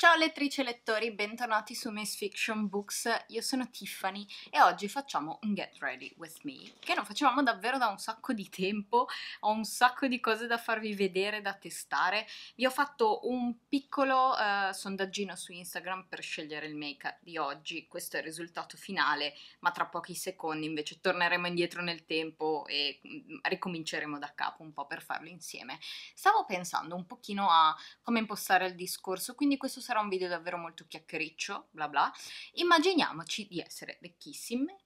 Ciao lettrici e lettori, bentornati su Miss Fiction Books, io sono Tiffany e oggi facciamo un Get Ready With Me, che non facevamo davvero da un sacco di tempo, ho un sacco di cose da farvi vedere, da testare, vi ho fatto un piccolo uh, sondaggino su Instagram per scegliere il make-up di oggi, questo è il risultato finale, ma tra pochi secondi invece torneremo indietro nel tempo e mm, ricominceremo da capo un po' per farlo insieme. Stavo pensando un pochino a come impostare il discorso, quindi questo sarà un video davvero molto chiacchiericcio, bla bla, immaginiamoci di essere ricchissime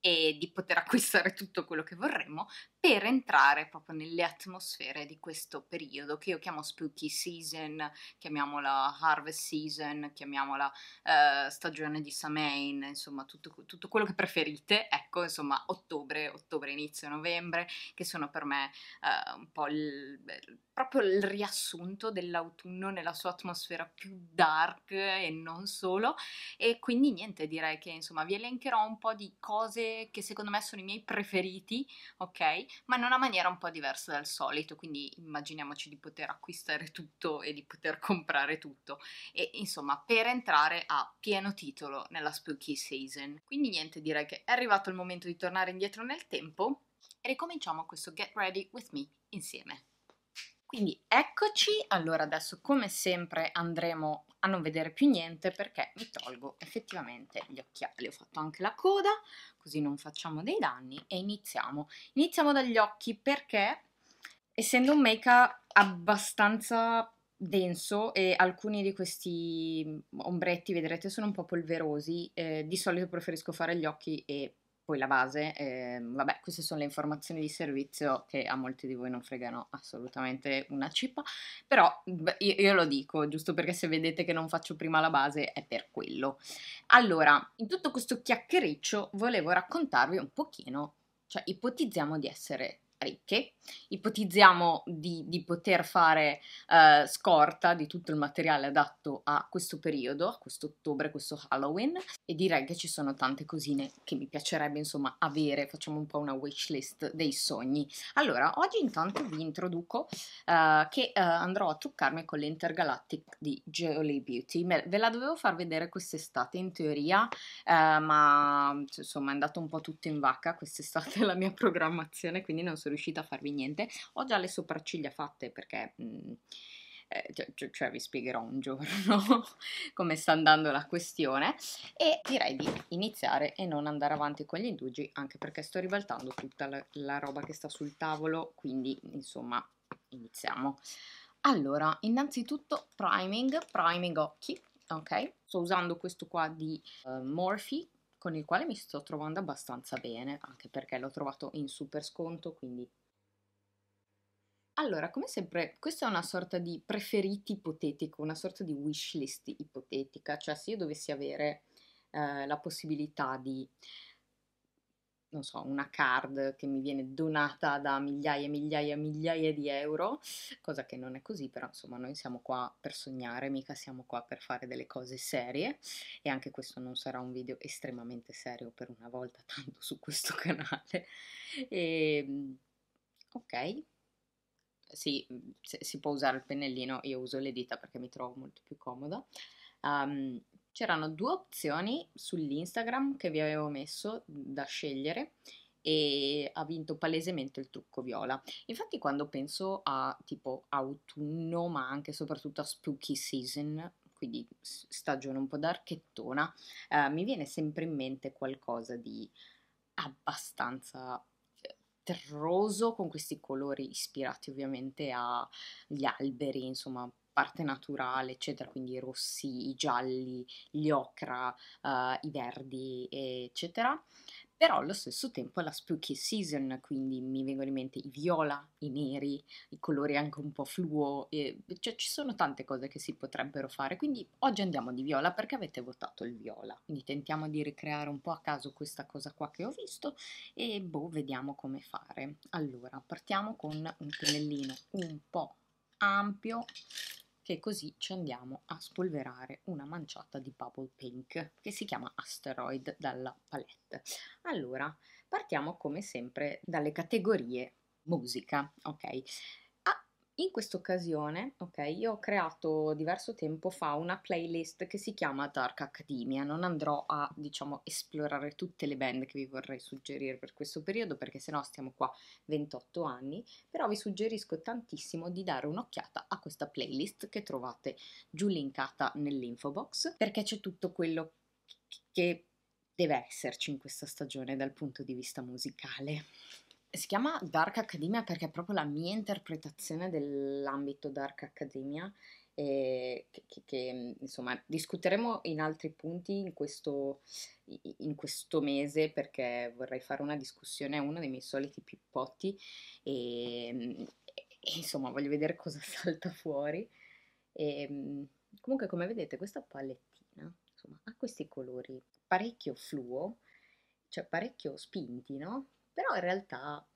e di poter acquistare tutto quello che vorremmo, per entrare proprio nelle atmosfere di questo periodo che io chiamo spooky season, chiamiamola harvest season, chiamiamola eh, stagione di Samhain, insomma tutto, tutto, quello che preferite, ecco insomma ottobre, ottobre inizio novembre, che sono per me eh, un po' il, eh, proprio il riassunto dell'autunno nella sua atmosfera più dark e non solo e quindi niente direi che insomma vi elencherò un po' di cose che secondo me sono i miei preferiti, ok? ma in una maniera un po' diversa dal solito, quindi immaginiamoci di poter acquistare tutto e di poter comprare tutto e insomma per entrare a pieno titolo nella spooky season. Quindi niente, direi che è arrivato il momento di tornare indietro nel tempo e ricominciamo questo Get Ready With Me insieme. Quindi eccoci, allora adesso come sempre andremo a non vedere più niente perché mi tolgo effettivamente gli occhiali. Ho fatto anche la coda, così non facciamo dei danni e iniziamo. Iniziamo dagli occhi perché essendo un make-up abbastanza denso e alcuni di questi ombretti, vedrete, sono un po' polverosi, eh, di solito preferisco fare gli occhi e poi la base, eh, vabbè, queste sono le informazioni di servizio che a molti di voi non fregano assolutamente una cipa, però io, io, lo dico, giusto perché se vedete che non faccio prima la base è per quello. Allora, in tutto questo chiacchiericcio volevo raccontarvi un pochino, cioè ipotizziamo di essere ricche, ipotizziamo di, di poter fare eh, scorta di tutto il materiale adatto a questo periodo, a questo ottobre, questo Halloween e direi che ci sono tante cosine che mi piacerebbe insomma avere, facciamo un po' una wish list dei sogni. Allora, oggi intanto vi introduco eh, che eh, andrò a truccarmi con l'Intergalactic di Jolie Beauty, me, ve la dovevo far vedere quest'estate in teoria, eh, ma insomma è andato un po' tutto in vacca quest'estate la mia programmazione, quindi non sono riuscita a farvi niente niente. Ho già le sopracciglia fatte perché... Mh, mm, eh, cioè, cioè, cioè, vi spiegherò un giorno come sta andando la questione e direi di iniziare e non andare avanti con gli indugi anche perché sto ribaltando tutta la, la roba che sta sul tavolo quindi insomma iniziamo allora innanzitutto priming priming occhi ok sto usando questo qua di uh, Morphe con il quale mi sto trovando abbastanza bene anche perché l'ho trovato in super sconto quindi allora, come sempre, questa è una sorta di preferiti ipotetico, una sorta di wishlist ipotetica, cioè se io dovessi avere eh, la possibilità di, non so, una card che mi viene donata da migliaia e migliaia e migliaia di euro, cosa che non è così, però insomma noi siamo qua per sognare, mica siamo qua per fare delle cose serie e anche questo non sarà un video estremamente serio per una volta tanto su questo canale. E, ehm, ok sì, mhmm, si può usare il pennellino, io uso le dita perché mi trovo molto più comoda. Um, c'erano due opzioni sull'Instagram che vi avevo messo mhmm, da scegliere e ha vinto palesemente il trucco viola. Infatti quando penso a tipo autunno, ma anche e soprattutto a spooky season, quindi stagione un po' d'archettona, eh, mi viene sempre in mente qualcosa di abbastanza terroso con questi colori ispirati ovviamente agli alberi, insomma parte naturale, eccetera, quindi i rossi, i gialli, gli ocra, uh, i verdi, eccetera però allo stesso tempo è la spooky season, quindi mi vengono in mente i viola, i neri, i colori anche un po' fluo, e, cioè ci sono tante cose che si potrebbero fare, quindi oggi andiamo di viola perché avete votato il viola, quindi tentiamo di ricreare un po' a caso questa cosa qua che ho visto e boh, vediamo come fare. Allora, partiamo con un pennellino un po' ampio che così ci andiamo a spolverare una manciata di Bubble Pink che si chiama Asteroid dalla palette. Allora, partiamo come sempre dalle categorie musica, ok? In quest'occasione, ok, io ho creato diverso tempo fa una playlist che si chiama Dark Academia. Non andrò a, diciamo, esplorare tutte le band che vi vorrei suggerire per questo periodo, perché sennò stiamo qua 28 anni, però vi suggerisco tantissimo di dare un'occhiata a questa playlist che trovate giù linkata nell'info box, perché c'è tutto quello che deve esserci in questa stagione dal punto di vista musicale. Si chiama Dark Academia perché è proprio la mia interpretazione dell'ambito Dark Academia, eh, che, che, che, mhmm, insomma discuteremo in altri punti in questo, in questo mese perché vorrei fare una discussione a uno dei miei soliti pippotti e, mhmm, e insomma voglio vedere cosa salta fuori. E, ehm, comunque come vedete questa palettina insomma, ha questi colori parecchio fluo, cioè parecchio spinti, no? Però in realtà,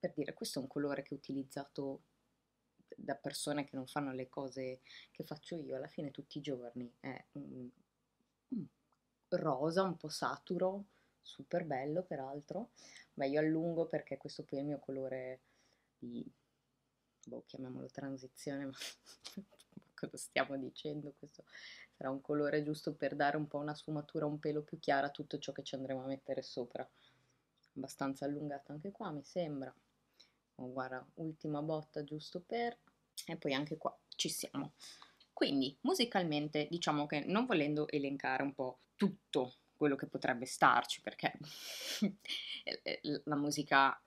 per dire, questo è un colore che ho utilizzato da persone che non fanno le cose che faccio io, alla fine tutti i giorni è un, un rosa, un po' saturo, super bello peraltro, ma io allungo perché questo poi è il mio colore di, boh, chiamiamolo transizione, ma cosa stiamo dicendo, questo sarà un colore giusto per dare un po' una sfumatura un pelo più chiara a tutto ciò che ci andremo a mettere sopra abbastanza allungata anche qua mi sembra oh, guarda ultima botta giusto per e poi anche qua ci siamo quindi musicalmente diciamo che non volendo elencare un po' tutto quello che potrebbe starci perché eh, eh, la musica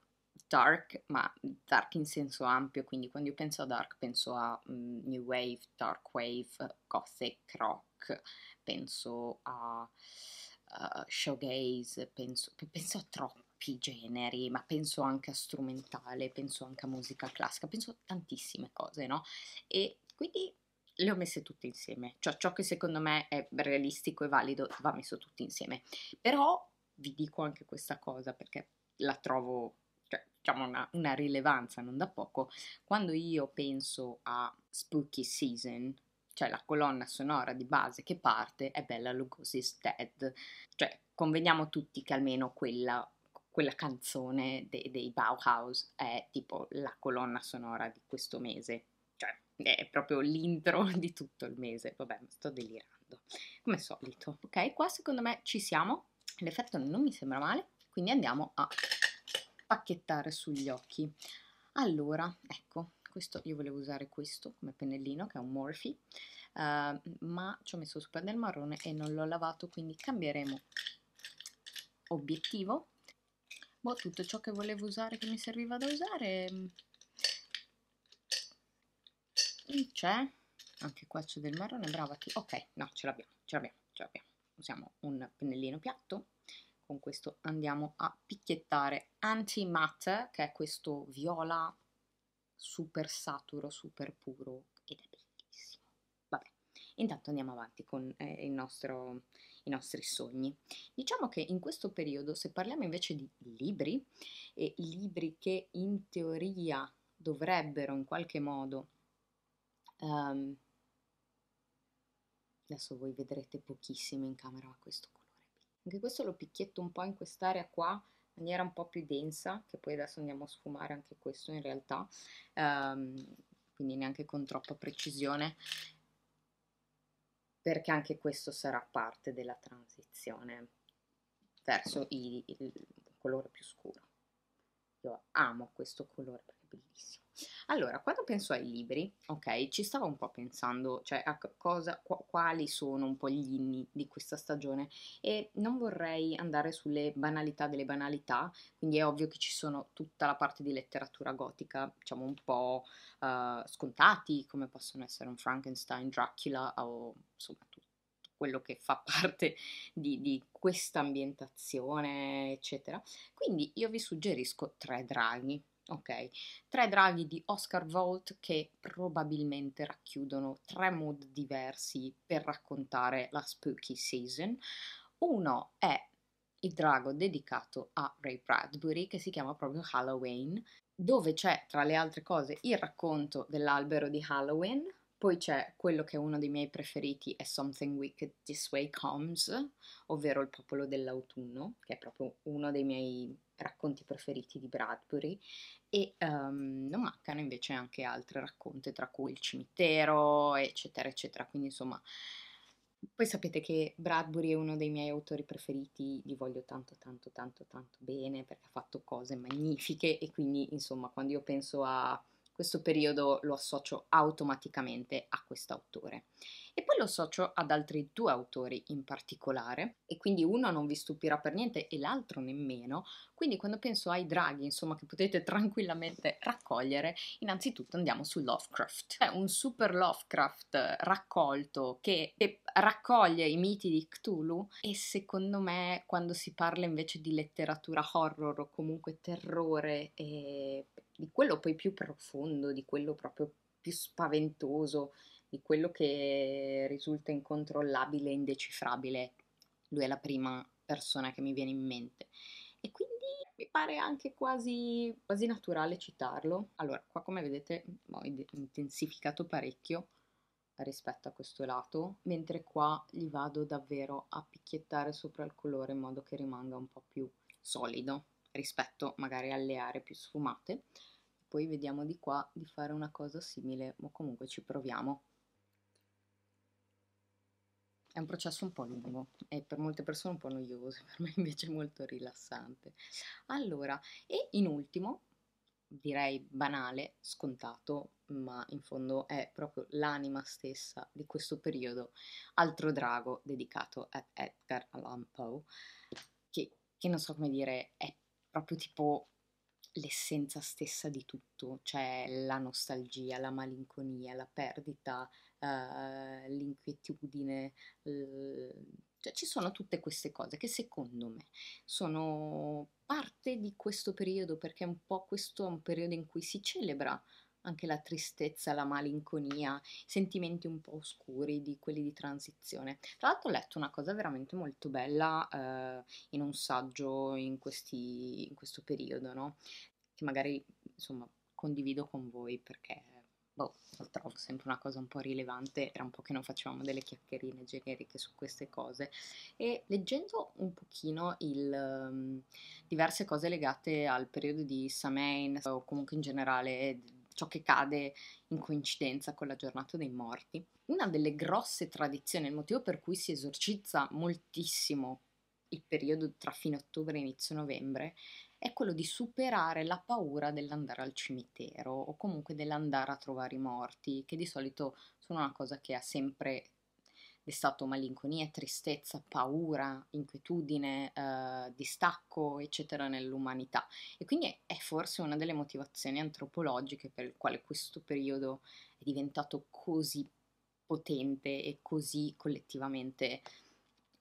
dark, ma dark in senso ampio, quindi quando io penso a dark penso a um, new wave, dark wave, gothic rock, penso a uh, showgaze, penso, penso a troppo troppi generi, ma penso anche a strumentale, penso anche a musica classica, penso a tantissime cose, no? E quindi le ho messe tutte insieme, cioè ciò che secondo me è realistico e valido va messo tutto insieme. Però vi dico anche questa cosa perché la trovo cioè, diciamo una, una, rilevanza non da poco, quando io penso a Spooky Season, cioè la colonna sonora di base che parte è Bella Lugosi's Dead, cioè conveniamo tutti che almeno quella quella canzone de- dei Bauhaus è tipo la colonna sonora di questo mese, cioè è proprio l'intro di tutto il mese, vabbè, sto delirando, come solito, ok? Qua secondo me ci siamo, l'effetto non mi sembra male, quindi andiamo a pacchettare sugli occhi. Allora, ecco, questo io volevo usare questo come pennellino, che è un Morphe, uh, ma ci ho messo sopra del marrone e non l'ho lavato, quindi cambieremo obiettivo boh, tutto ciò che volevo usare, che mi serviva da usare, mm, mm, c'è, anche qua c'è del marrone, brava chi, ok, no, ce l'abbiamo, ce l'abbiamo, ce l'abbiamo, usiamo un pennellino piatto, con questo andiamo a picchiettare anti-matte, che è questo viola super saturo, super puro, ed è bellissimo, vabbè, intanto andiamo avanti con eh, il nostro i nostri sogni. Diciamo che in questo periodo, se parliamo invece di libri, e libri che in teoria dovrebbero in qualche modo um, adesso voi vedrete pochissimo in camera questo colore anche questo lo picchietto un po' in quest'area qua in maniera un po' più densa che poi adesso andiamo a sfumare anche questo in realtà um, quindi neanche con troppa precisione perché anche questo sarà parte della transizione verso il, il colore più scuro. Io amo questo colore perché è bellissimo. Allora, quando penso ai libri, ok, ci stavo un po' pensando, cioè a cosa, qu- quali sono un po' gli inni di questa stagione e non vorrei andare sulle banalità delle banalità, quindi è ovvio che ci sono tutta la parte di letteratura gotica, diciamo un po' uh, scontati, come possono essere un Frankenstein, Dracula o insomma tutto quello che fa parte di, di questa ambientazione, eccetera. Quindi io vi suggerisco tre draghi, ok? Tre draghi di Oscar Vault che probabilmente racchiudono tre mood diversi per raccontare la spooky season. Uno è il drago dedicato a Ray Bradbury che si chiama proprio Halloween, dove c'è tra le altre cose il racconto dell'albero di Halloween, poi c'è quello che è uno dei miei preferiti, è Something Wicked This Way Comes, ovvero Il popolo dell'autunno, che è proprio uno dei miei racconti preferiti di Bradbury, e um, non mancano invece anche altri racconti, tra cui Il cimitero, eccetera, eccetera. Quindi insomma, poi sapete che Bradbury è uno dei miei autori preferiti, gli voglio tanto, tanto, tanto, tanto bene perché ha fatto cose magnifiche e quindi insomma, quando io penso a questo periodo lo associo automaticamente a questo autore. E poi lo associo ad altri due autori in particolare, e quindi uno non vi stupirà per niente e l'altro nemmeno. Quindi quando penso ai draghi, insomma, che potete tranquillamente raccogliere, innanzitutto andiamo su Lovecraft. È un super Lovecraft eh, raccolto che, che raccoglie i miti di Cthulhu e secondo me quando si parla invece di letteratura horror o comunque terrore e di quello poi più profondo, di quello proprio più spaventoso, di quello che risulta incontrollabile e indecifrabile. Lui è la prima persona che mi viene in mente. E quindi mi pare anche quasi, quasi naturale citarlo. Allora, qua come vedete ho intensificato parecchio rispetto a questo lato, mentre qua gli vado davvero a picchiettare sopra il colore in modo che rimanga un po' più solido rispetto magari alle aree più sfumate. Poi vediamo di qua di fare una cosa simile, ma comunque ci proviamo. È un processo un po' lungo e per molte persone un po' noioso, per me invece molto rilassante. Allora, e in ultimo, direi banale, scontato, ma in fondo è proprio l'anima stessa di questo periodo, Altro Drago, dedicato a Edgar Allan Poe, che, che non so come dire, è proprio tipo l'essenza stessa di tutto, cioè la nostalgia, la malinconia, la perdita, uh, l'inquietudine, uh, cioè ci sono tutte queste cose che secondo me sono parte di questo periodo perché è un po' questo un periodo in cui si celebra anche la tristezza, la malinconia, sentimenti un po' oscuri di quelli di transizione. Tra l'altro ho letto una cosa veramente molto bella eh, in un saggio in, questi, in questo periodo, no? che magari insomma condivido con voi perché oh, trovo sempre una cosa un po' rilevante, era un po' che non facevamo delle chiacchierine generiche su queste cose e leggendo un pochino il, um, diverse cose legate al periodo di Samhain o comunque in generale ciò che cade in coincidenza con la giornata dei morti, una delle grosse tradizioni, il motivo per cui si esorcizza moltissimo il periodo tra fine ottobre e inizio novembre è quello di superare la paura dell'andare al cimitero o comunque dell'andare a trovare i morti, che di solito sono una cosa che ha sempre destato malinconia, tristezza, paura, inquietudine, eh, distacco, eccetera, nell'umanità. E quindi è forse una delle motivazioni antropologiche per il quale questo periodo è diventato così potente e così collettivamente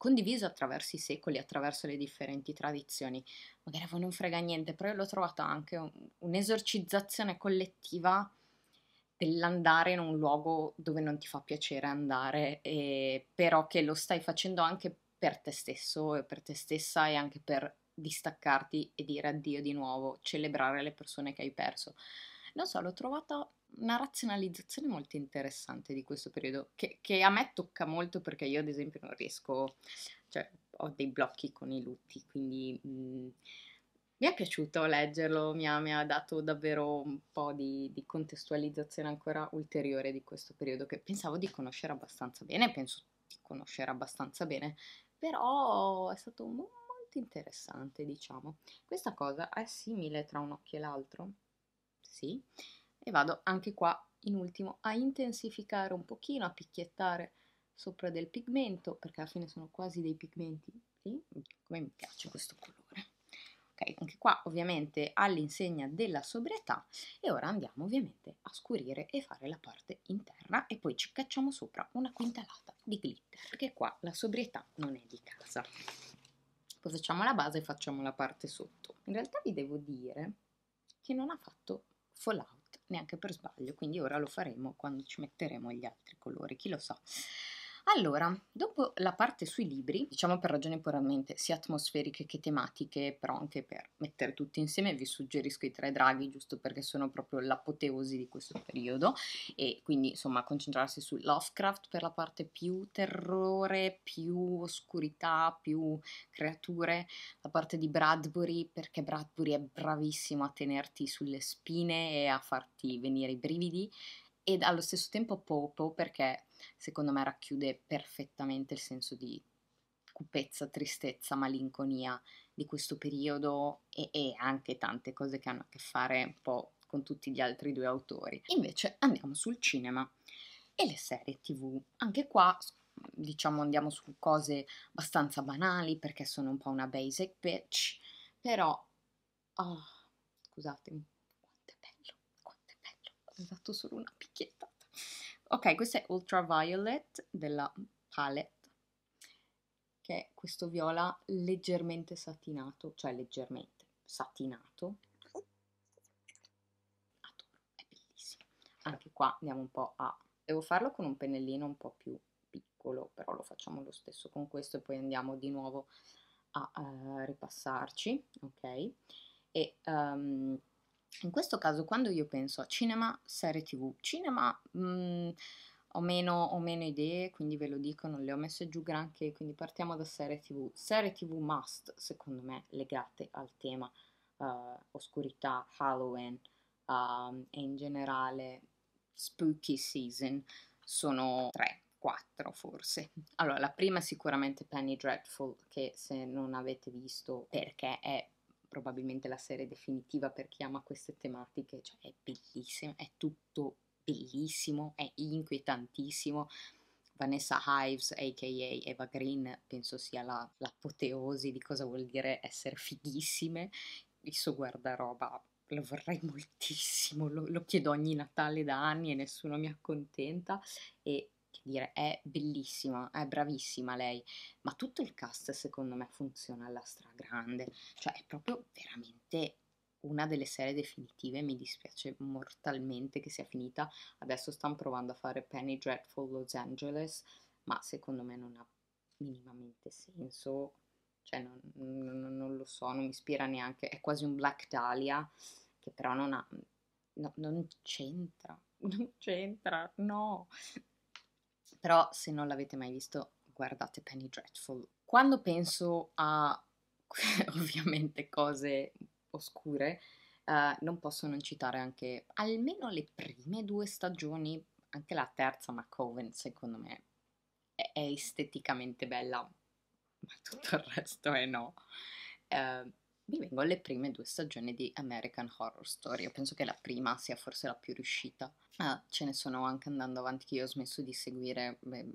condiviso attraverso i secoli, attraverso le differenti tradizioni. Magari a voi non frega niente, però io l'ho trovata anche un'esorcizzazione collettiva dell'andare in un luogo dove non ti fa piacere andare, e, però che lo stai facendo anche per te stesso e per te stessa e anche per distaccarti e dire addio di nuovo, celebrare le persone che hai perso. Non so, l'ho trovata una razionalizzazione molto interessante di questo periodo, che, che, a me tocca molto perché io ad esempio non riesco, cioè ho dei blocchi con i lutti, quindi mh, mm, mi è piaciuto leggerlo, mi ha, mi ha dato davvero un po' di, di, contestualizzazione ancora ulteriore di questo periodo che pensavo di conoscere abbastanza bene, penso di conoscere abbastanza bene, però è stato molto interessante, diciamo. Questa cosa è simile tra un occhio e l'altro? Sì e vado anche qua in ultimo a intensificare un pochino, a picchiettare sopra del pigmento perché alla fine sono quasi dei pigmenti, sì? come mi piace questo colore. Ok, anche qua ovviamente all'insegna della sobrietà e ora andiamo ovviamente a scurire e fare la parte interna e poi ci cacciamo sopra una quintalata di glitter perché qua la sobrietà non è di casa. Poi facciamo la base e facciamo la parte sotto. In realtà vi devo dire che non ha fatto fallout neanche per sbaglio, quindi ora lo faremo quando ci metteremo gli altri colori, chi lo sa. So. Allora, dopo la parte sui libri, diciamo per ragioni puramente sia atmosferiche che tematiche, però anche per mettere tutti insieme, vi suggerisco i tre draghi, giusto perché sono proprio l'apoteosi di questo periodo e quindi insomma concentrarsi su Lovecraft per la parte più terrore, più oscurità, più creature, la parte di Bradbury perché Bradbury è bravissimo a tenerti sulle spine e a farti venire i brividi e allo stesso tempo popo perché secondo me racchiude perfettamente il senso di cupezza, tristezza, malinconia di questo periodo e, e anche tante cose che hanno a che fare un po' con tutti gli altri due autori. Invece andiamo sul cinema e le serie tv. Anche qua diciamo andiamo su cose abbastanza banali perché sono un po' una basic pitch, però... Oh, scusatemi ho dato esatto, solo una picchiettata. Ok, questo è Ultraviolet della Palette, che è questo viola leggermente satinato, cioè leggermente satinato. Adoro, è bellissimo. Anche qua andiamo un po' a... Devo farlo con un pennellino un po' più piccolo, però lo facciamo lo stesso con questo e poi andiamo di nuovo a, a eh, ripassarci, ok? E... Um, in questo caso quando io penso a cinema, serie tv, cinema mh, mm, ho, meno, ho, meno, idee, quindi ve lo dico, non le ho messe giù granché, quindi partiamo da serie tv. Serie tv must, secondo me, legate al tema uh, oscurità, Halloween uh, e in generale spooky season, sono tre. 4 forse. Allora, la prima è sicuramente Penny Dreadful, che se non avete visto perché è probabilmente la serie definitiva per chi ama queste tematiche, cioè è bellissima, è tutto bellissimo, è inquietantissimo. Vanessa Hives, aka Eva Green, penso sia la, l'apoteosi di cosa vuol dire essere fighissime. Il suo guardaroba lo vorrei moltissimo, lo, lo chiedo ogni Natale da anni e nessuno mi accontenta. E dire, è bellissima, è bravissima lei, ma tutto il cast secondo me funziona alla stragrande, cioè è proprio veramente una delle serie definitive, mi dispiace mortalmente che sia finita, adesso stanno provando a fare Penny Dreadful Los Angeles, ma secondo me non ha minimamente senso, cioè non, non, non lo so, non mi ispira neanche, è quasi un Black Dahlia, che però non ha, no, non c'entra, non c'entra, no, però se non l'avete mai visto guardate Penny Dreadful. Quando penso a ovviamente cose oscure, eh, non posso non citare anche almeno le prime due stagioni, anche la terza ma Coven secondo me è, è esteticamente bella, ma tutto il resto è no. Eh, vi vengo alle prime due stagioni di American Horror Story. Io penso che la prima sia forse la più riuscita. Ah, ce ne sono anche andando avanti che io ho smesso di seguire beh,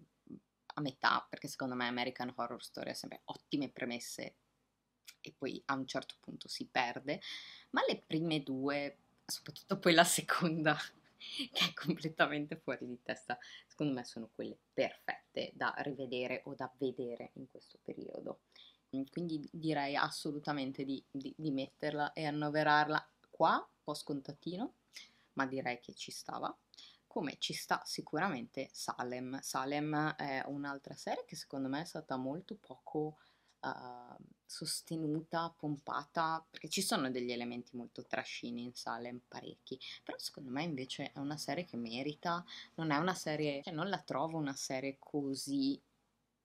a metà, perché secondo me American Horror Story ha sempre ottime premesse e poi a un certo punto si perde, ma le prime due, soprattutto poi la seconda, che è completamente fuori di testa, secondo me sono quelle perfette da rivedere o da vedere in questo periodo quindi direi assolutamente di, di, di metterla e annoverarla qua, un po' scontatino, ma direi che ci stava come ci sta sicuramente Salem. Salem è un'altra serie che secondo me è stata molto poco uh, sostenuta, pompata, perché ci sono degli elementi molto trascini in Salem, parecchi, però secondo me invece è una serie che merita, non è una serie, cioè non la trovo una serie così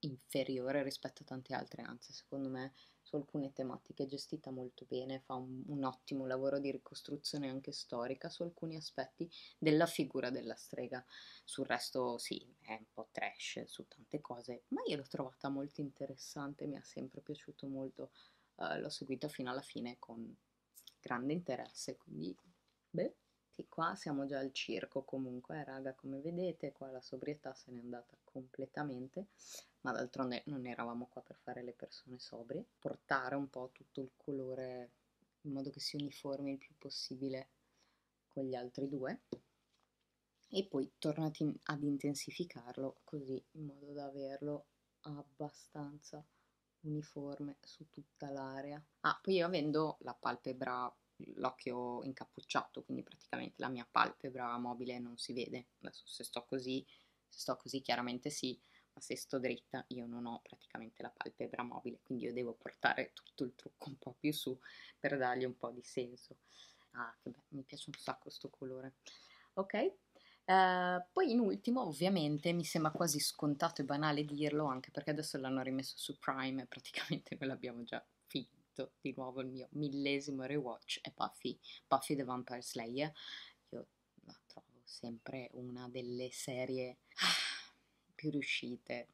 inferiore rispetto a tante altre, anzi secondo me su alcune tematiche è gestita molto bene, fa un, un, ottimo lavoro di ricostruzione anche storica su alcuni aspetti della figura della strega, sul resto sì, è un po' trash su tante cose, ma io l'ho trovata molto interessante, mi ha sempre piaciuto molto, uh, l'ho seguita fino alla fine con grande interesse, quindi beh questi qua siamo già al circo comunque, eh, raga, come vedete, qua la sobrietà se n'è andata completamente, ma d'altronde non eravamo qua per fare le persone sobrie, portare un po' tutto il colore in modo che si uniformi il più possibile con gli altri due e poi tornati ad intensificarlo così in modo da averlo abbastanza uniforme su tutta l'area. Ah, poi io avendo la palpebra l'occhio incappucciato, quindi praticamente la mia palpebra mobile non si vede. Adesso se sto così, se sto così chiaramente sì, ma se sto dritta io non ho praticamente la palpebra mobile, quindi io devo portare tutto il trucco un po' più su per dargli un po' di senso. Ah, che bello, mi piace un sacco questo colore. Ok? Uh, poi in ultimo, ovviamente, mi sembra quasi scontato e banale dirlo, anche perché adesso l'hanno rimesso su Prime e praticamente noi l'abbiamo già detto di nuovo il mio millesimo rewatch è Buffy, Buffy the Vampire Slayer. Io la trovo sempre una delle serie ah, più riuscite,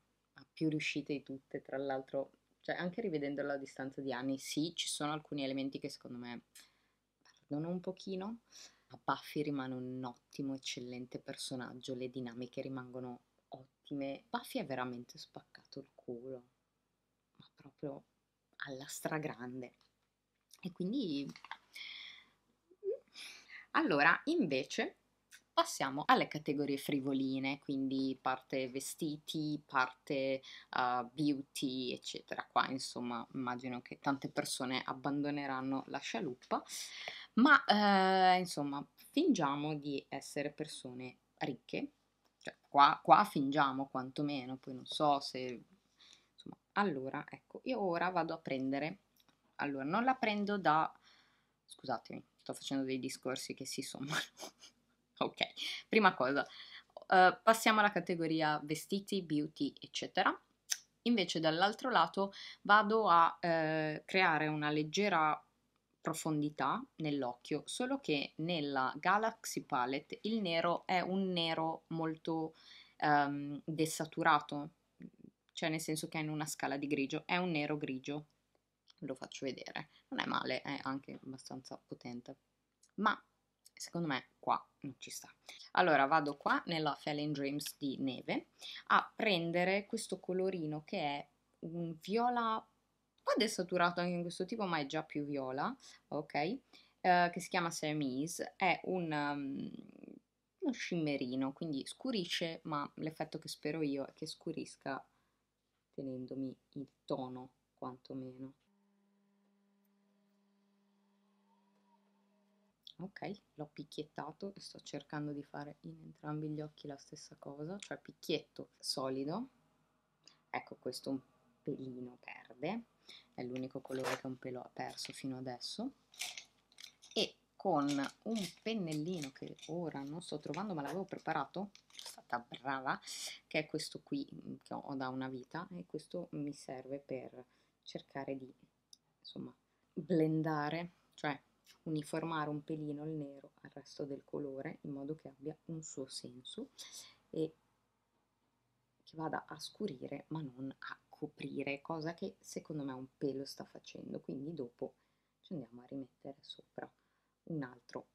più riuscite di tutte, tra l'altro, cioè anche rivedendola a distanza di anni, sì, ci sono alcuni elementi che secondo me perdono un pochino, ma Buffy rimane un ottimo, eccellente personaggio, le dinamiche rimangono ottime. Buffy ha veramente spaccato il culo, ma proprio alla stragrande. E quindi... Allora, invece, passiamo alle categorie frivoline, quindi parte vestiti, parte uh, beauty, eccetera. Qua, insomma, immagino che tante persone abbandoneranno la scialuppa, ma, eh, insomma, fingiamo di essere persone ricche. Cioè, qua, qua fingiamo quantomeno, poi non so se allora ecco io ora vado a prendere allora non la prendo da scusatemi sto facendo dei discorsi che si sommano ok prima cosa uh, passiamo alla categoria vestiti beauty eccetera invece dall'altro lato vado a eh, creare una leggera profondità nell'occhio, solo che nella Galaxy Palette il nero è un nero molto ehm, desaturato, cioè nel senso che è in una scala di grigio, è un nero grigio, lo faccio vedere, non è male, è anche abbastanza potente, ma secondo me qua non ci sta. Allora vado qua nella Fallen Dreams di Neve a prendere questo colorino che è un viola, un po' desaturato anche in questo tipo, ma è già più viola, ok? Eh, che si chiama Siamese, è un... Um, uno scimmerino, quindi scurisce, ma l'effetto che spero io è che scurisca tenendomi il tono quantomeno. Ok, l'ho picchiettato e sto cercando di fare in entrambi gli occhi la stessa cosa, cioè picchietto solido, ecco questo un pelino perde, è l'unico colore che un pelo ha perso fino adesso, e con un pennellino che ora non sto trovando ma l'avevo preparato fatta brava, che è questo qui mm, che ho da una vita e questo mi serve per cercare di, insomma, blendare, cioè uniformare un pelino il nero al resto del colore in modo che abbia un suo senso e che vada a scurire ma non a coprire, cosa che secondo me un pelo sta facendo, quindi dopo ci andiamo a rimettere sopra un altro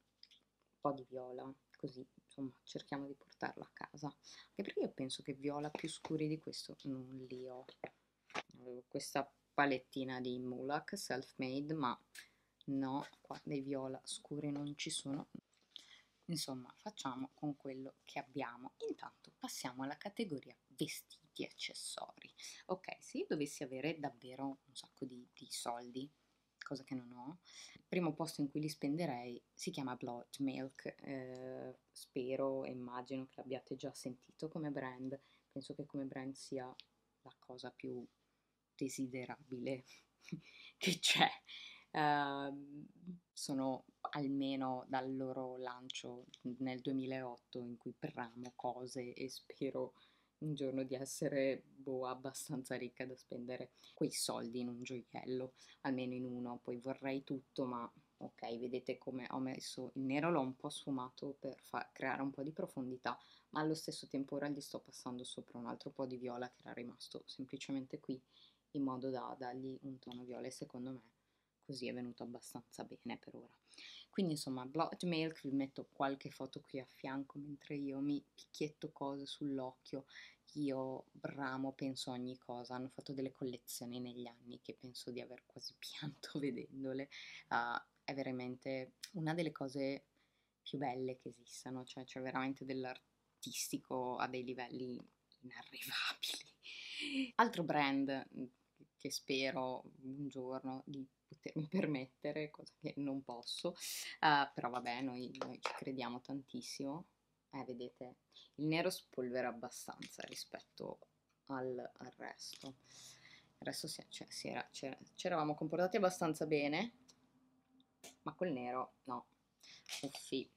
po' di viola, così insomma cerchiamo di portarlo a casa anche perché io penso che viola più scuri di questo non li ho avevo questa palettina di Mulak self made ma no qua dei viola scuri non ci sono insomma facciamo con quello che abbiamo intanto passiamo alla categoria vestiti e accessori ok se io dovessi avere davvero un sacco di, di soldi cosa che non ho. Il primo posto in cui li spenderei si chiama Blood Milk, eh, spero e immagino che l'abbiate già sentito come brand, penso che come brand sia la cosa più desiderabile che c'è. Uh, sono almeno dal loro lancio nel 2008 in cui bramo cose e spero un giorno di essere boh, abbastanza ricca da spendere quei soldi in un gioiello, almeno in uno, poi vorrei tutto, ma ok, vedete come ho messo il nero, l'ho un po' sfumato per creare un po' di profondità, ma allo stesso tempo ora gli sto passando sopra un altro po' di viola che era rimasto semplicemente qui, in modo da dargli un tono viola e secondo me così è venuto abbastanza bene per ora. Quindi insomma, Blotmail, che vi metto qualche foto qui a fianco mentre io mi picchietto cose sull'occhio, io bramo, penso ogni cosa. Hanno fatto delle collezioni negli anni che penso di aver quasi pianto vedendole. Uh, è veramente una delle cose più belle che esistano, cioè c'è veramente dell'artistico a dei livelli inarrivabili. Altro brand che spero un giorno di potermi permettere, cosa che non posso, uh, però vabbè, noi, noi ci crediamo tantissimo. Eh, vedete, il nero spolvera abbastanza rispetto al, al resto. Il resto si, cioè, si era, c'era, c'eravamo comportati abbastanza bene, ma col nero no. Uffi,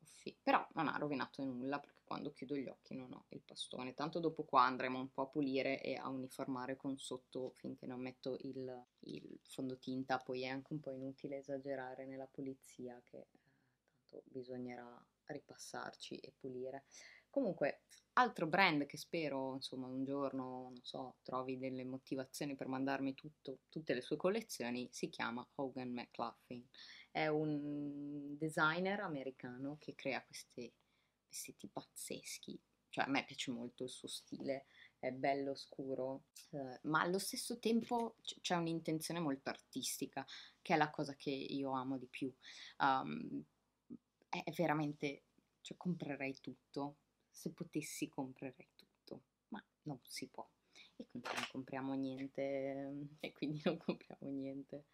uffi. Però non ha rovinato nulla, quando chiudo gli occhi non ho il pastone. Tanto dopo qua andremo un po' a pulire e a uniformare con sotto finché non metto il, il fondotinta, poi è anche un po' inutile esagerare nella pulizia che eh, tanto bisognerà ripassarci e pulire. Comunque, altro brand che spero, insomma, un giorno, non so, trovi delle motivazioni per mandarmi tutto, tutte le sue collezioni, si chiama Hogan McLaughlin. È un designer americano che crea queste vestiti pazzeschi, cioè a me piace molto il suo stile, è bello scuro, eh, ma allo stesso tempo c- c'è un'intenzione molto artistica, che è la cosa che io amo di più. Um, è veramente, cioè comprerei tutto, se potessi comprerei tutto, ma non si può. E quindi non compriamo niente, e quindi non compriamo niente.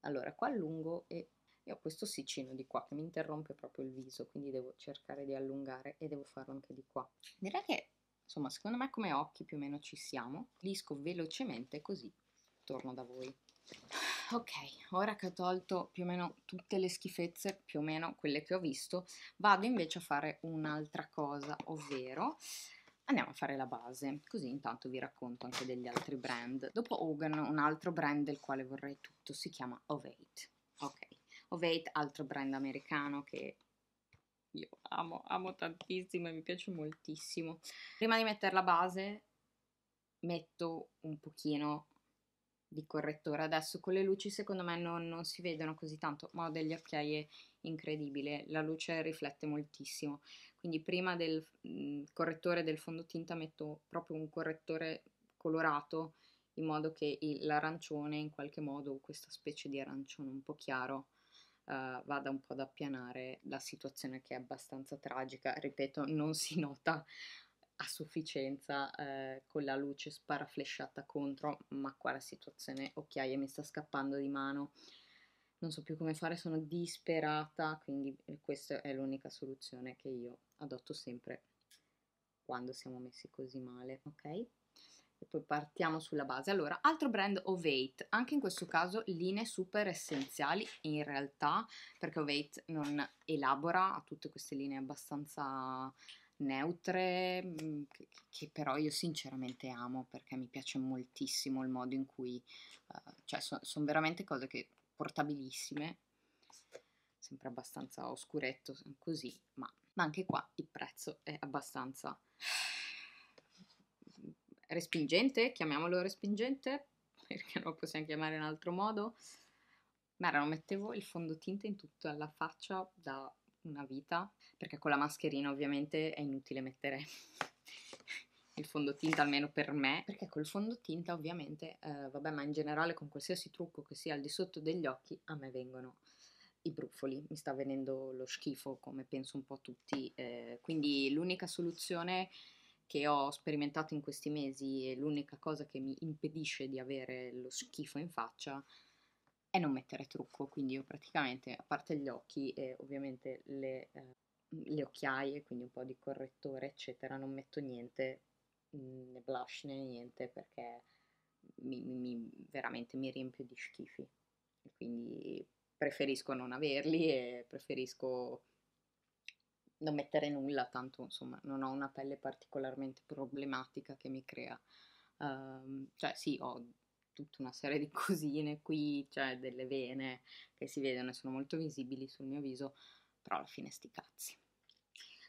Allora, qua allungo e e ho questo siccino di qua che mi interrompe proprio il viso quindi devo cercare di allungare e devo farlo anche di qua direi che insomma secondo me come occhi più o meno ci siamo lisco velocemente così torno da voi ok ora che ho tolto più o meno tutte le schifezze più o meno quelle che ho visto vado invece a fare un'altra cosa ovvero andiamo a fare la base, così intanto vi racconto anche degli altri brand. Dopo Hogan, un altro brand del quale vorrei tutto si chiama Ovate. Ok, of Ovate, altro brand americano che io amo, amo tantissimo e mi piace moltissimo. Prima di mettere la base metto un pochino di correttore. Adesso con le luci secondo me non, non si vedono così tanto, ma ho degli occhiaie incredibili, la luce riflette moltissimo. Quindi prima del mh, mm, correttore del fondotinta metto proprio un correttore colorato in modo che l'arancione in qualche modo, questa specie di arancione un po' chiaro, uh, vada un po' ad appianare la situazione che è abbastanza tragica, ripeto, non si nota a sufficienza eh, con la luce sparaflesciata contro, ma qua la situazione occhiaia mi sta scappando di mano, non so più come fare, sono disperata, quindi eh, questa è l'unica soluzione che io adotto sempre quando siamo messi così male, ok? e poi partiamo sulla base. Allora, altro brand Ovate, anche in questo caso linee super essenziali in realtà, perché Ovate non elabora, a tutte queste linee abbastanza neutre, mm, che, che però io sinceramente amo perché mi piace moltissimo il modo in cui, uh, cioè sono veramente cose che portabilissime, sempre abbastanza oscuretto così, ma, ma anche qua il prezzo è abbastanza respingente, chiamiamolo respingente, perché non lo possiamo chiamare in altro modo. Ma non mettevo il fondotinta in tutta la faccia da una vita, perché con la mascherina ovviamente è inutile mettere il fondotinta, almeno per me, perché col fondotinta ovviamente, eh, vabbè, ma in generale con qualsiasi trucco che sia al di sotto degli occhi, a me vengono i brufoli, mi sta venendo lo schifo, come penso un po' tutti, eh, quindi l'unica soluzione che ho sperimentato in questi mesi e l'unica cosa che mi impedisce di avere lo schifo in faccia è non mettere trucco, quindi io praticamente, a parte gli occhi e ovviamente le, eh, le occhiaie, quindi un po' di correttore, eccetera, non metto niente, mm, né blush né niente, perché mi, mi, veramente mi riempio di schifi. Quindi preferisco non averli e preferisco da mettere nulla, tanto insomma non ho una pelle particolarmente problematica che mi crea. Um, cioè sì, ho tutta una serie di cosine qui, cioè delle vene che si vedono e sono molto visibili sul mio viso, però alla fine sti cazzi.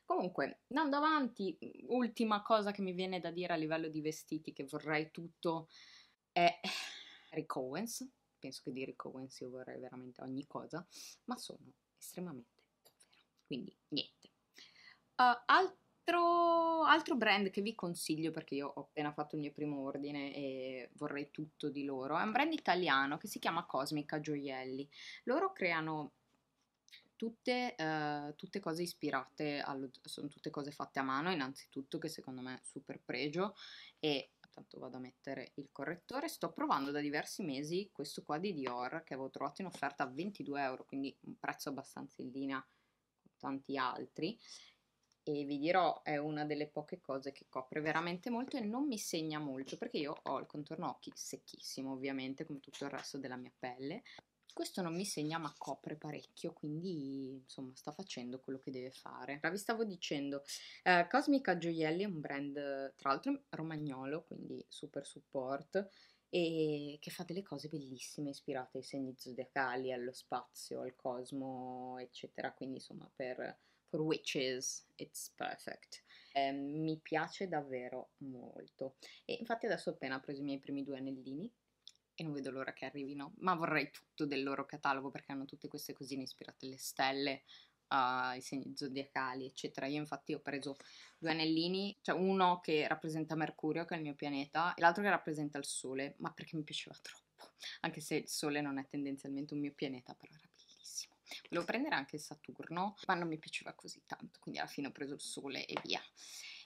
Comunque, andando avanti, ultima cosa che mi viene da dire a livello di vestiti che vorrei tutto è Rick Owens. Penso che di Rick Owens io vorrei veramente ogni cosa, ma sono estremamente povera. Quindi niente. Uh, altro, altro, brand che vi consiglio perché io ho appena fatto il mio primo ordine e vorrei tutto di loro è un brand italiano che si chiama Cosmica Gioielli. Loro creano tutte, uh, tutte cose ispirate, allo, sono tutte cose fatte a mano innanzitutto che secondo me è super pregio e intanto vado a mettere il correttore. Sto provando da diversi mesi questo qua di Dior che avevo trovato in offerta a 22 euro, quindi un prezzo abbastanza in linea con tanti altri e vi dirò è una delle poche cose che copre veramente molto e non mi segna molto perché io ho il contorno occhi secchissimo ovviamente come tutto il resto della mia pelle questo non mi segna ma copre parecchio quindi insomma sta facendo quello che deve fare vi stavo dicendo eh, Cosmica Gioielli è un brand tra l'altro romagnolo quindi super support e che fa delle cose bellissime ispirate ai segni zodiacali, allo spazio, al cosmo, eccetera. Quindi, insomma, per for Witches, it's perfect. Eh, mi piace davvero molto. E infatti adesso ho appena preso i miei primi due anellini e non vedo l'ora che arrivino, ma vorrei tutto del loro catalogo perché hanno tutte queste cosine ispirate alle stelle, ai uh, segni zodiacali, eccetera. Io infatti ho preso due anellini, cioè uno che rappresenta Mercurio, che è il mio pianeta, e l'altro che rappresenta il Sole, ma perché mi piaceva troppo, anche se il Sole non è tendenzialmente un mio pianeta, però era volevo prendere anche il Saturno, ma non mi piaceva così tanto, quindi alla fine ho preso il Sole e via.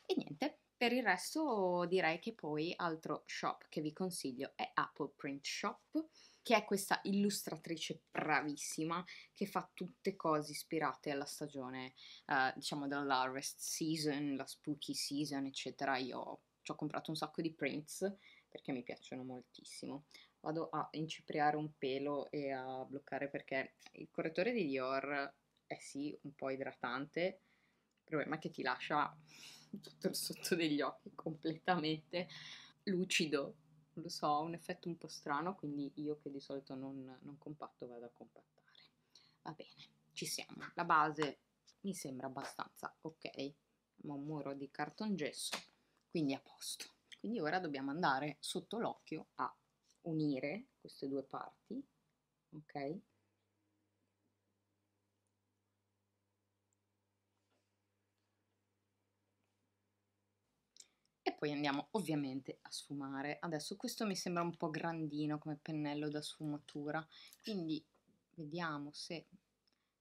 E niente, per il resto direi che poi altro shop che vi consiglio è Apple Print Shop, che è questa illustratrice bravissima che fa tutte cose ispirate alla stagione, eh, diciamo dalla season, la spooky season, eccetera. Io ci ho comprato un sacco di prints perché mi piacciono moltissimo vado a incipriare un pelo e a bloccare perché il correttore di Dior è sì un po' idratante, il problema è che ti lascia tutto il sotto degli occhi completamente lucido, lo so, ha un effetto un po' strano, quindi io che di solito non, non compatto vado a compattare. Va bene, ci siamo. La base mi sembra abbastanza ok, ma un muro di cartongesso, quindi a posto. Quindi ora dobbiamo andare sotto l'occhio a unire queste due parti, ok? E poi andiamo ovviamente a sfumare. Adesso questo mi sembra un po' grandino come pennello da sfumatura, quindi vediamo se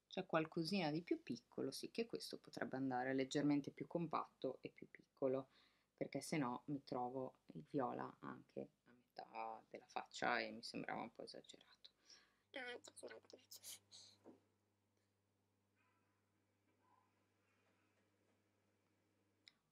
c'è qualcosina di più piccolo, sì che questo potrebbe andare leggermente più compatto e più piccolo, perché se no mi trovo il viola anche realtà della faccia e mi sembrava un po' esagerato.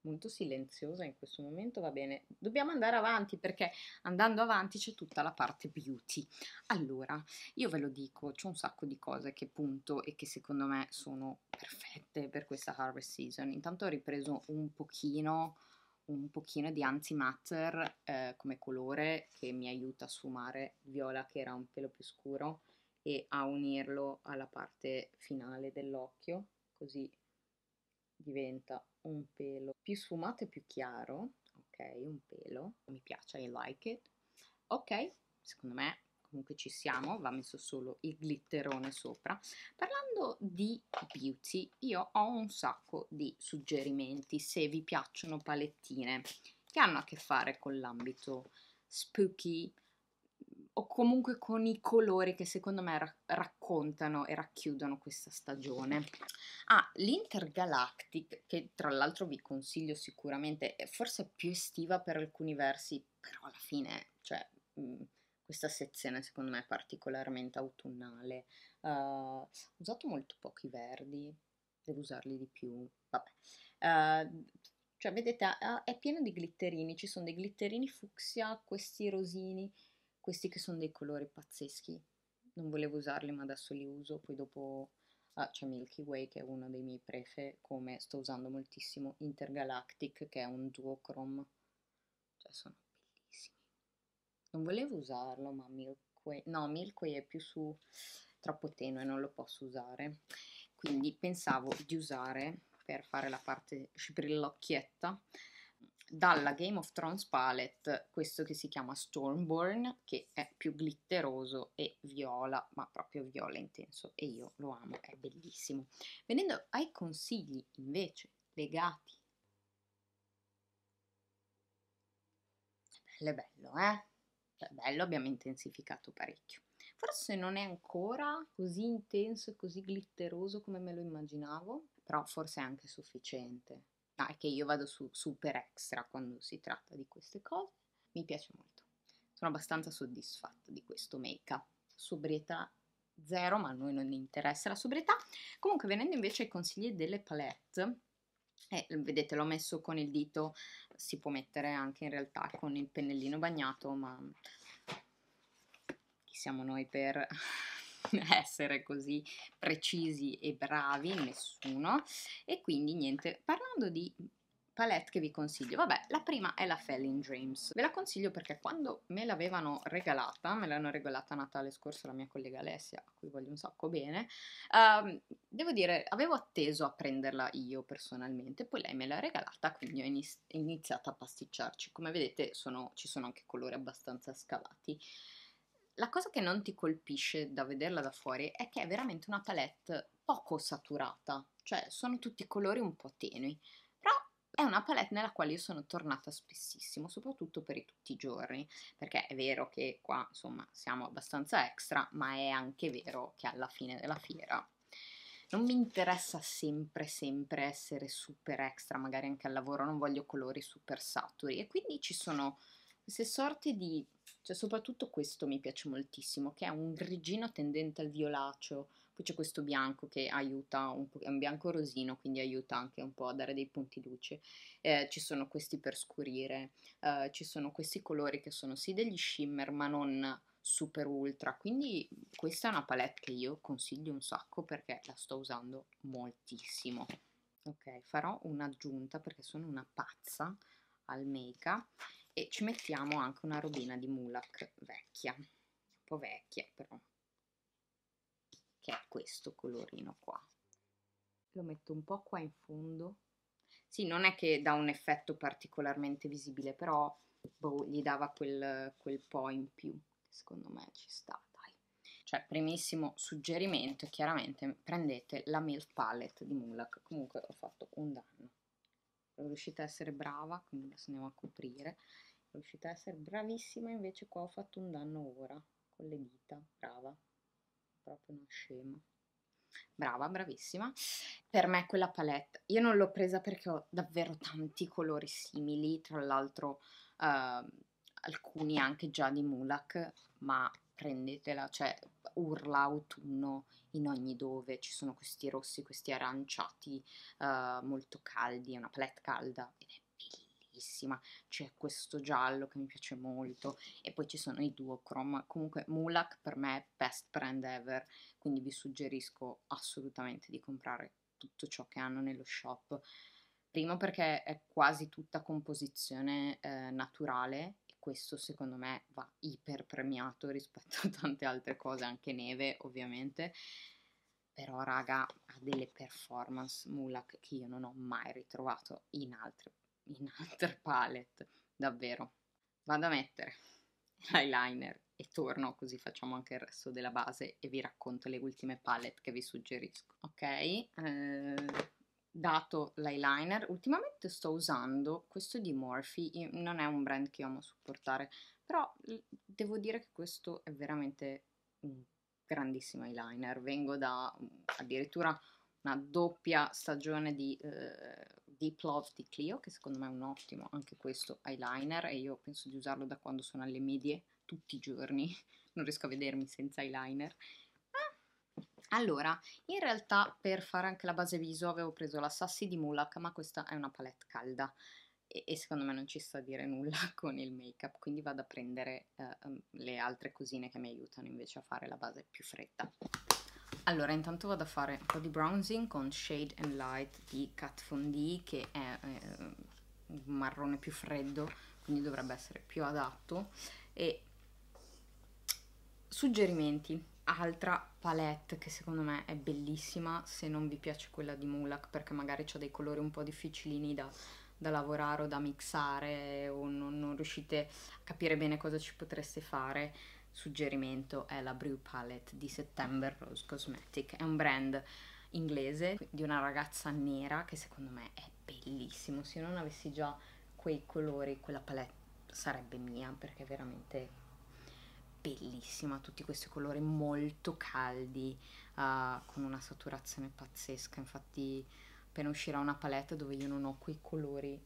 Molto silenziosa in questo momento, va bene. Dobbiamo andare avanti perché andando avanti c'è tutta la parte beauty. Allora, io ve lo dico, c'è un sacco di cose che punto e che secondo me sono perfette per questa harvest season. Intanto ho ripreso un pochino un pochino di anti-matter eh, come colore che mi aiuta a sfumare viola che era un pelo più scuro e a unirlo alla parte finale dell'occhio così diventa un pelo più sfumato e più chiaro ok un pelo mi piace I like it ok secondo me comunque ci siamo, va messo solo il glitterone sopra. Parlando di beauty, io ho un sacco di suggerimenti se vi piacciono palettine che hanno a che fare con l'ambito spooky o comunque con i colori che secondo me ra raccontano e racchiudono questa stagione. Ah, l'Intergalactic, che tra l'altro vi consiglio sicuramente, è forse più estiva per alcuni versi, però alla fine, cioè... Mh, questa sezione secondo me è particolarmente autunnale. Uh, ho usato molto pochi verdi, devo usarli di più, vabbè. Uh, cioè vedete è pieno di glitterini, ci sono dei glitterini fucsia, questi rosini, questi che sono dei colori pazzeschi. Non volevo usarli ma adesso li uso, poi dopo ah, c'è Milky Way che è uno dei miei prefe, come sto usando moltissimo Intergalactic che è un duochrome, cioè sono bellissimi. Non volevo usarlo, ma Milkway... No, Milkway è più su... troppo tenue, non lo posso usare. Quindi pensavo di usare, per fare la parte sbrillocchietta, dalla Game of Thrones palette questo che si chiama Stormborn che è più glitteroso e viola ma proprio viola intenso e io lo amo è bellissimo venendo ai consigli invece legati bello bello eh cioè bello, abbiamo intensificato parecchio. Forse non è ancora così intenso e così glitteroso come me lo immaginavo, però forse è anche sufficiente. Ah, è che io vado su super extra quando si tratta di queste cose. Mi piace molto. Sono abbastanza soddisfatta di questo make-up. Sobrietà zero, ma a noi non interessa la sobrietà. Comunque, venendo invece ai consigli delle palette, e eh, vedete l'ho messo con il dito si può mettere anche in realtà con il pennellino bagnato ma chi siamo noi per essere così precisi e bravi nessuno e quindi niente parlando di palette che vi consiglio. Vabbè, la prima è la Felling Dreams. Ve la consiglio perché quando me l'avevano regalata, me l'hanno regalata a Natale scorso la mia collega Alessia, a cui voglio un sacco bene, um, devo dire, avevo atteso a prenderla io personalmente, poi lei me l'ha regalata, quindi ho iniziato a pasticciarci. Come vedete sono, ci sono anche colori abbastanza scavati. La cosa che non ti colpisce da vederla da fuori è che è veramente una palette poco saturata, cioè sono tutti colori un po' tenui è una palette nella quale io sono tornata spessissimo, soprattutto per i tutti i giorni, perché è vero che qua insomma siamo abbastanza extra, ma è anche vero che alla fine della fiera non mi interessa sempre sempre essere super extra, magari anche al lavoro non voglio colori super saturi e quindi ci sono queste sorte di, cioè soprattutto questo mi piace moltissimo, che è un grigino tendente al violaceo, poi c'è questo bianco che aiuta, un po', è un bianco rosino, quindi aiuta anche un po' a dare dei punti luce. Eh, ci sono questi per scurire, eh, ci sono questi colori che sono sì degli shimmer, ma non super ultra. Quindi questa è una palette che io consiglio un sacco perché la sto usando moltissimo. Ok, farò un'aggiunta perché sono una pazza al make up e ci mettiamo anche una robina di Mulak vecchia, un po' vecchia però che è questo colorino qua. Lo metto un po' qua in fondo. Sì, non è che dà un effetto particolarmente visibile, però boh, gli dava quel, quel po' in più. Secondo me ci sta, dai. Cioè, primissimo suggerimento, chiaramente prendete la Milk Palette di Mulak. Comunque ho fatto un danno. Sono riuscita a essere brava, quindi adesso andiamo a coprire. Sono riuscita a essere bravissima, invece qua ho fatto un danno ora, con le dita, brava proprio uno scemo. Brava, bravissima. Per me quella palette, io non l'ho presa perché ho davvero tanti colori simili, tra l'altro eh, alcuni anche già di Mulak, ma prendetela, cioè urla autunno in ogni dove, ci sono questi rossi, questi aranciati eh, molto caldi, è una palette calda ed è fighissima, c'è questo giallo che mi piace molto e poi ci sono i duochrome, comunque Mulak per me è best brand ever, quindi vi suggerisco assolutamente di comprare tutto ciò che hanno nello shop, primo perché è quasi tutta composizione eh, naturale questo secondo me va iper premiato rispetto a tante altre cose, anche neve ovviamente, però raga ha delle performance Mulak che io non ho mai ritrovato in altre in under palette, davvero. Vado a mettere l'eyeliner e torno così facciamo anche il resto della base e vi racconto le ultime palette che vi suggerisco. Ok, eh, dato l'eyeliner, ultimamente sto usando questo di Morphe, non è un brand che io amo supportare, però devo dire che questo è veramente un grandissimo eyeliner, vengo da mm, addirittura una doppia stagione di... Eh, di Plov di Clio, che secondo me è un ottimo, anche questo, eyeliner, e io penso di usarlo da quando sono alle medie, tutti i giorni, non riesco a vedermi senza eyeliner. Ah, allora, in realtà per fare anche la base viso avevo preso la Sassy di Mulak, ma questa è una palette calda e, e secondo me non ci sta a dire nulla con il make-up, quindi vado a prendere eh, ehm, le altre cosine che mi aiutano invece a fare la base più fredda. Allora, intanto vado a fare un po' di bronzing con Shade and Light di Kat Von D, che è eh, un marrone più freddo, quindi dovrebbe essere più adatto. E suggerimenti. Altra palette che secondo me è bellissima, se non vi piace quella di Mulak, perché magari ha dei colori un po' difficilini da, da lavorare o da mixare, o non, non riuscite a capire bene cosa ci potreste fare suggerimento è la Brew Palette di September Rose Cosmetic. È un brand inglese di una ragazza nera che secondo me è bellissimo. Se non avessi già quei colori, quella palette sarebbe mia perché è veramente bellissima. Tutti questi colori molto caldi, uh, con una saturazione pazzesca. Infatti appena uscirà una palette dove io non ho quei colori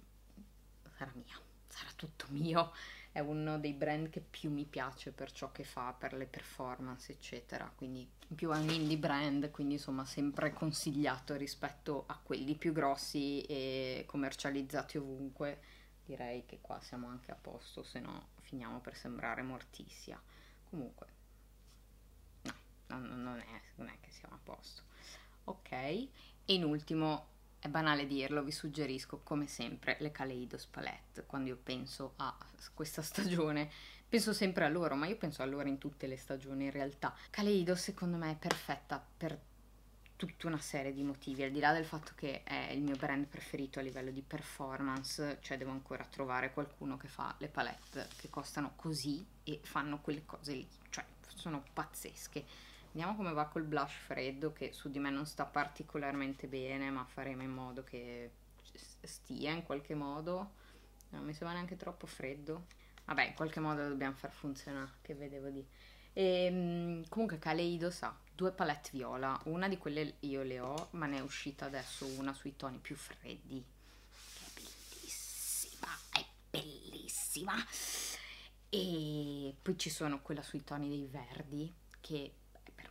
sarà mia, sarà tutto mio è uno dei brand che più mi piace per ciò che fa, per le performance, eccetera. Quindi più è un indie brand, quindi insomma sempre consigliato rispetto a quelli più grossi e commercializzati ovunque. Direi che qua siamo anche a posto, se no finiamo per sembrare mortizia. Comunque, no, non è, non è che siamo a posto. Ok, e in ultimo è banale dirlo, vi suggerisco come sempre le Kaleidos Palette. Quando io penso a questa stagione, penso sempre a loro, ma io penso a loro in tutte le stagioni in realtà. Kaleidos secondo me è perfetta per tutta una serie di motivi, al di là del fatto che è il mio brand preferito a livello di performance, cioè devo ancora trovare qualcuno che fa le palette che costano così e fanno quelle cose lì, cioè sono pazzesche Vediamo come va col blush freddo che su di me non sta particolarmente bene, ma faremo in modo che stia in qualche modo. Non mi sembra neanche troppo freddo. Vabbè, in qualche modo dobbiamo far funzionare, che vedevo di... E, ehm, comunque Kaleido sa, due palette viola, una di quelle io le ho, ma ne è uscita adesso una sui toni più freddi. è bellissima, è bellissima. E poi ci sono quella sui toni dei verdi, che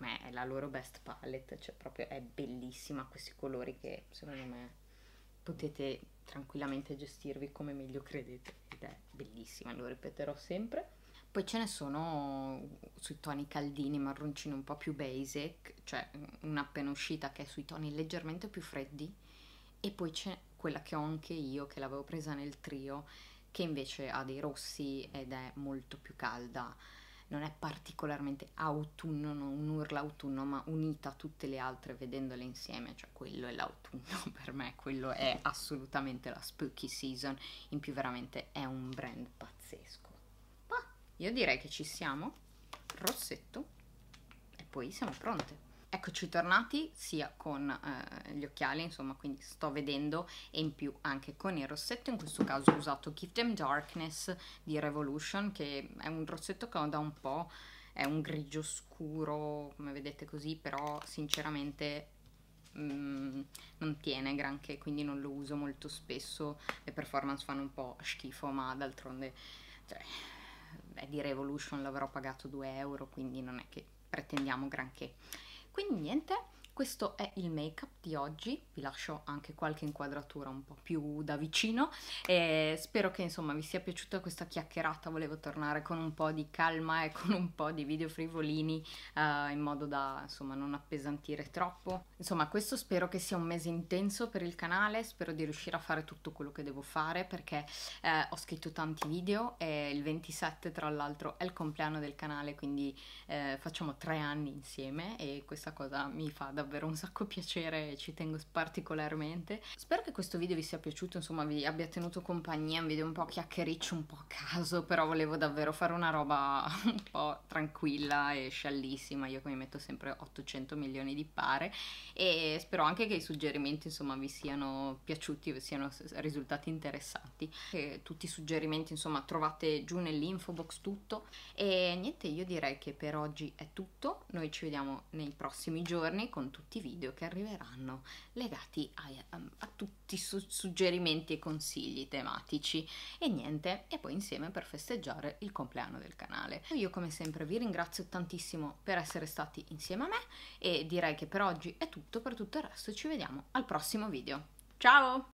me è la loro best palette, cioè proprio è bellissima questi colori che secondo me potete tranquillamente gestirvi come meglio credete ed è bellissima, lo ripeterò sempre. Poi ce ne sono sui toni caldini, marroncini un po' più basic, cioè una appena uscita che è sui toni leggermente più freddi e poi c'è quella che ho anche io che l'avevo presa nel trio che invece ha dei rossi ed è molto più calda non è particolarmente autunno, non un urla autunno, ma unita a tutte le altre vedendole insieme, cioè quello è l'autunno per me, quello è assolutamente la spooky season, in più veramente è un brand pazzesco. Ma io direi che ci siamo, rossetto, e poi siamo pronte. Eccoci tornati sia con eh, gli occhiali, insomma, quindi sto vedendo, e in più anche con il rossetto, in questo caso ho usato Give Them Darkness di Revolution, che è un rossetto che ho da un po', è un grigio scuro, come vedete così, però sinceramente Mm, non tiene granché, quindi non lo uso molto spesso. Le performance fanno un po' schifo, ma d'altronde cioè, è di Revolution, l'avrò pagato 2 euro, quindi non è che pretendiamo granché. Quindi niente, questo è il make-up di oggi, vi lascio anche qualche inquadratura un po' più da vicino e spero che insomma vi sia piaciuta questa chiacchierata, volevo tornare con un po' di calma e con un po' di video frivolini uh, in modo da insomma non appesantire troppo. Insomma questo spero che sia un mese intenso per il canale, spero di riuscire a fare tutto quello che devo fare perché eh, ho scritto tanti video e il 27 tra l'altro è il compleanno del canale quindi eh, facciamo tre anni insieme e questa cosa mi fa davvero davvero un sacco piacere e ci tengo particolarmente. Spero che questo video vi sia piaciuto, insomma vi abbia tenuto compagnia, un video un po' chiacchiericcio, un po' a caso, però volevo davvero fare una roba un po' tranquilla e sciallissima, io che mi metto sempre 800 milioni di pare e spero anche che i suggerimenti insomma vi siano piaciuti, vi siano risultati interessanti. E tutti i suggerimenti insomma trovate giù nell'info box tutto e niente io direi che per oggi è tutto, noi ci vediamo nei prossimi giorni con tutti tutti i video che arriveranno legati a, ehm, a, tutti i su suggerimenti e consigli tematici e niente e poi insieme per festeggiare il compleanno del canale io come sempre vi ringrazio tantissimo per essere stati insieme a me e direi che per oggi è tutto per tutto il resto ci vediamo al prossimo video ciao